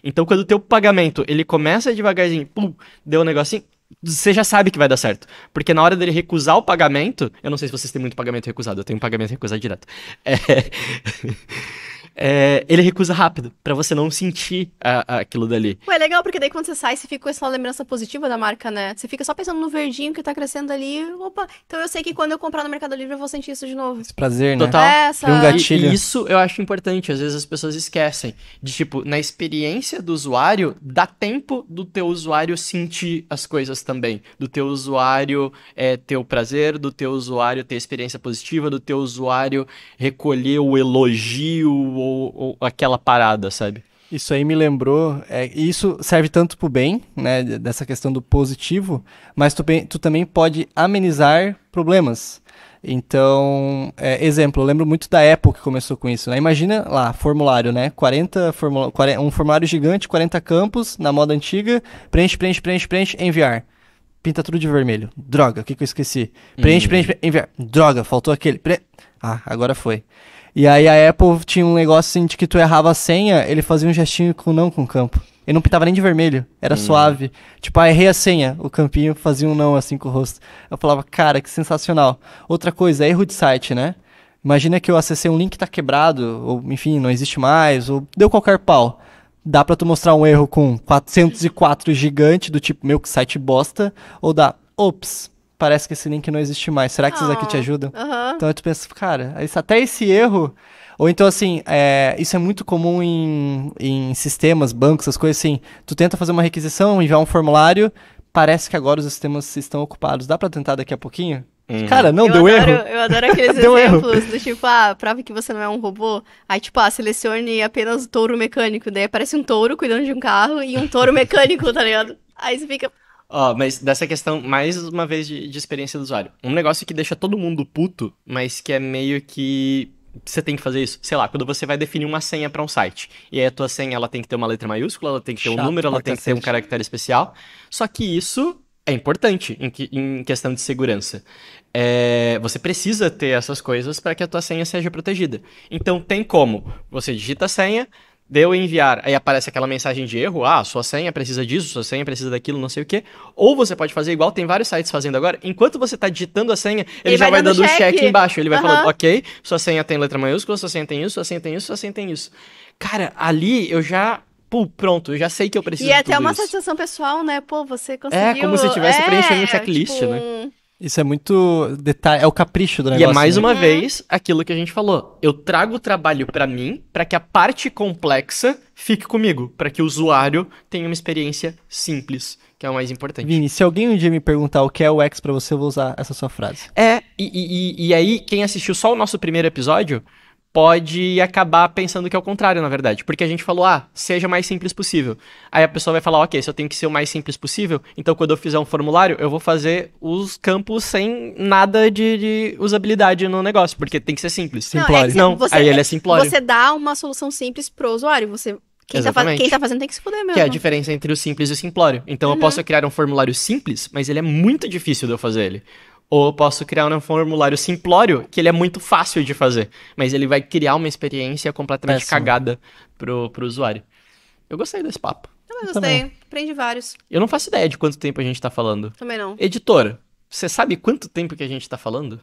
Então, quando o teu pagamento, ele começa devagarzinho, pum, deu um negocinho, você já sabe que vai dar certo. Porque na hora dele recusar o pagamento, eu não sei se vocês têm muito pagamento recusado, eu tenho um pagamento recusado direto. É... é, ele recusa rápido, para você não sentir a, a, aquilo dali. Ué, é legal, porque daí quando você sai, você fica com essa lembrança positiva da marca, né? Você fica só pensando no verdinho que tá crescendo ali. Opa, então eu sei que quando eu comprar no Mercado Livre eu vou sentir isso de novo. Esse prazer, né? Total. É, essa... um gatilho. E, e isso eu acho importante, às vezes as pessoas esquecem. De tipo, na experiência do usuário, dá tempo do teu usuário sentir as coisas também. Do teu usuário é, ter o prazer, do teu usuário ter experiência positiva, do teu usuário recolher o elogio, ou, ou aquela parada, sabe? Isso aí me lembrou, é, isso serve tanto para o bem, né, dessa questão do positivo, mas tu, tu também pode amenizar problemas. Então, é, exemplo, eu lembro muito da Apple que começou com isso. Né? Imagina lá, formulário, né? 40 formula, um formulário gigante, 40 campos, na moda antiga, preenche, preenche, preenche, preenche, enviar. Pinta tudo de vermelho. Droga, o que, que eu esqueci? Preenche, hum. preenche, preenche, enviar. Droga, faltou aquele. Pre... Ah, agora foi. E aí a Apple tinha um negócio assim de que tu errava a senha, ele fazia um gestinho com não com o campo. Ele não pintava nem de vermelho, era hum. suave. Tipo, ah, errei a senha, o campinho fazia um não assim com o rosto. Eu falava, cara, que sensacional. Outra coisa, é erro de site, né? Imagina que eu acessei um link que tá quebrado, ou enfim, não existe mais, ou deu qualquer pau. Dá pra tu mostrar um erro com 404 gigante, do tipo, meu, que site bosta, ou dá, ops, parece que esse link não existe mais. Será que oh. esses aqui te ah, ajudam? Uhum. Então eu tu penso, cara, até esse erro. Ou então, assim, é, isso é muito comum em, em sistemas, bancos, essas coisas assim. Tu tenta fazer uma requisição, enviar um formulário, parece que agora os sistemas estão ocupados. Dá pra tentar daqui a pouquinho? Uhum. Cara, não, eu deu adoro, erro. Eu adoro aqueles exemplos erro. do tipo, ah, prova que você não é um robô. Aí, tipo, ah, selecione apenas o touro mecânico. Daí aparece um touro cuidando de um carro e um touro mecânico, tá ligado? Aí você fica, Ó, oh, mas dessa questão, mais uma vez, de, de, experiência do usuário. Um negócio que deixa todo mundo puto, mas que é meio que. Você tem que fazer isso, sei lá, quando você vai definir uma senha para um site. E aí a tua senha ela tem que ter uma letra maiúscula, ela tem que ter Chato, um número, ela tem que ter um caractere especial. Só que isso é importante em, que, em questão de segurança. É, você precisa ter essas coisas para que a tua senha seja protegida. Então tem como. Você digita a senha, deu enviar, aí aparece aquela mensagem de erro, ah, sua senha precisa disso, sua senha precisa daquilo, não sei o quê. Ou você pode fazer igual, tem vários sites fazendo agora, enquanto você está digitando a senha, ele, ele já vai, dando, o check. check embaixo, ele vai uhum. falando, ok, sua senha tem letra maiúscula, sua senha tem isso, sua senha tem isso, sua senha tem isso. Cara, ali eu já pô, pronto, eu já sei que eu preciso E é até uma isso. satisfação pessoal, né? Pô, você conseguiu... É, como se estivesse é, preenchendo um checklist, tipo, né? Isso é muito detalhe, é o capricho do negócio. E é mais né? uma uhum. vez aquilo que a gente falou. Eu trago o trabalho para mim, para que a parte complexa fique comigo, para que o usuário tenha uma experiência simples, que é o mais importante. Vini, se alguém um dia me perguntar o que é o X para você, eu vou usar essa sua frase. É, e, e, e aí quem assistiu só o nosso primeiro episódio pode acabar pensando que é o contrário, na verdade. Porque a gente falou, ah, seja mais simples possível. Aí a pessoa vai falar, ok, se eu tenho que ser o mais simples possível, então quando eu fizer um formulário, eu vou fazer os campos sem nada de, de usabilidade no negócio, porque tem que ser simples. Simplório. Não, é você, aí ele é simplório. Você dá uma solução simples pro usuário, você... Quem está tá, quem tá fazendo tem que se fuder mesmo. Que é a diferença entre o simples e o simplório. Então uhum. eu posso criar um formulário simples, mas ele é muito difícil de eu fazer ele. Ou eu posso criar um formulário simplório, que ele é muito fácil de fazer, mas ele vai criar uma experiência completamente Péssimo. cagada pro, pro usuário. Eu gostei desse papo. Eu gostei. Também. Aprendi vários. Eu não faço ideia de quanto tempo a gente tá falando. Também não. Editora, você sabe quanto tempo que a gente tá falando?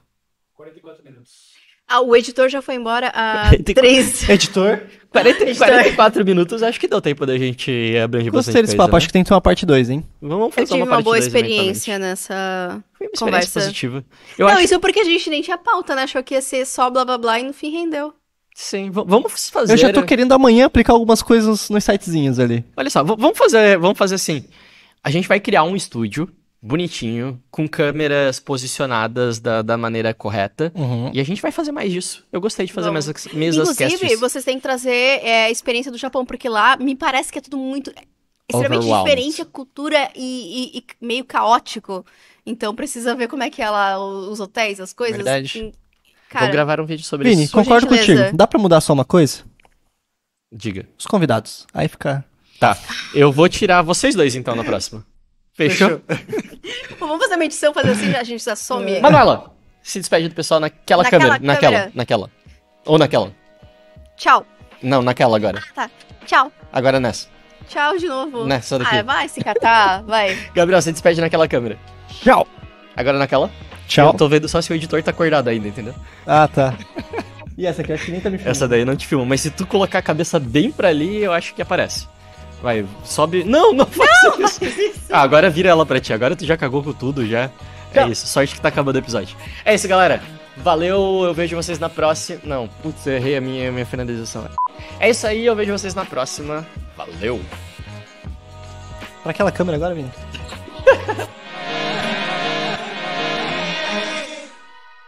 44 minutos. Ah, o editor já foi embora há três... Editor? 40, editor? 44 minutos, acho que deu tempo da gente abranger Gostei bastante desse coisa, papo, né? acho que tem que ter uma parte 2, hein? Vamos fazer uma, parte 2 Eu tive uma boa experiência nessa foi uma experiência conversa. positiva. Eu não, acho... isso porque a gente nem tinha pauta, né? Achou que ia ser só blá blá blá e no fim rendeu. Sim, vamos fazer. Eu já tô né? querendo amanhã aplicar algumas coisas nos sitezinhos ali. Olha só, vamos fazer, vamos fazer assim. A gente vai criar um estúdio bonitinho, com câmeras posicionadas da, da maneira correta. Uhum. E a gente vai fazer mais disso. Eu gostei de fazer Bom. mesas, mesas Inclusive, vocês têm que trazer é, a experiência do Japão, porque lá me parece que é tudo muito é, extremamente diferente a cultura e, e, e, meio caótico. Então precisa ver como é que é lá os hotéis, as coisas. Verdade. Hum, cara, Vou gravar um vídeo sobre Vini, isso. Vini, concordo contigo. Dá pra mudar só uma coisa? Diga. Os convidados. Aí fica... Tá, eu vou tirar vocês dois então na próxima. Fechou? Fechou. Vamos fazer uma edição, fazer assim, a gente já some. Manuela, se despede do pessoal naquela, naquela câmera, câmera. Naquela, naquela. Ou naquela. Tchau. Não, naquela agora. Ah, tá. Tchau. Agora nessa. Tchau de novo. Nessa daqui. Ah, vai se catar, vai. Gabriel, se despede naquela câmera. Tchau. Agora naquela. Tchau. Eu tô vendo só se o editor tá acordado ainda, entendeu? Ah, tá. E essa aqui acho que nem tá me filmando. Essa daí não te filma, mas se tu colocar a cabeça bem pra ali, eu acho que aparece. Vai, sobe. Não, não faz isso. isso. Ah, agora vira ela pra ti. Agora tu já cagou com tudo, já. É isso. Sorte que tá acabando o episódio. É isso, galera. Valeu, eu vejo vocês na próxima. Não, putz, eu errei a minha, minha finalização. É isso aí, eu vejo vocês na próxima. Valeu! Pra aquela câmera agora, menino.